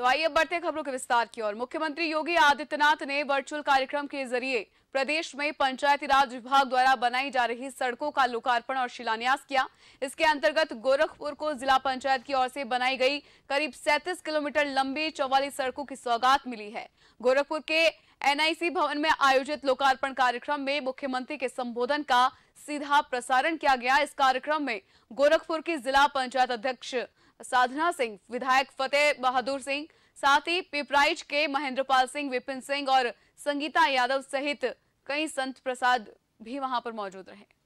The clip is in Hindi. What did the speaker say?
तो आइए बढ़ते खबरों के विस्तार की ओर मुख्यमंत्री योगी आदित्यनाथ ने वर्चुअल कार्यक्रम के जरिए प्रदेश में पंचायती राज विभाग द्वारा बनाई जा रही सड़कों का लोकार्पण और शिलान्यास किया इसके अंतर्गत गोरखपुर को जिला पंचायत की ओर से बनाई गई करीब 37 किलोमीटर लंबी चौवालीस सड़कों की सौगात मिली है गोरखपुर के एनआईसी भवन में आयोजित लोकार्पण कार्यक्रम में मुख्यमंत्री के संबोधन का सीधा प्रसारण किया गया इस कार्यक्रम में गोरखपुर की जिला पंचायत अध्यक्ष साधना सिंह विधायक फतेह बहादुर सिंह साथ ही पिपराइच के महेंद्रपाल सिंह विपिन सिंह और संगीता यादव सहित कई संत प्रसाद भी वहां पर मौजूद रहे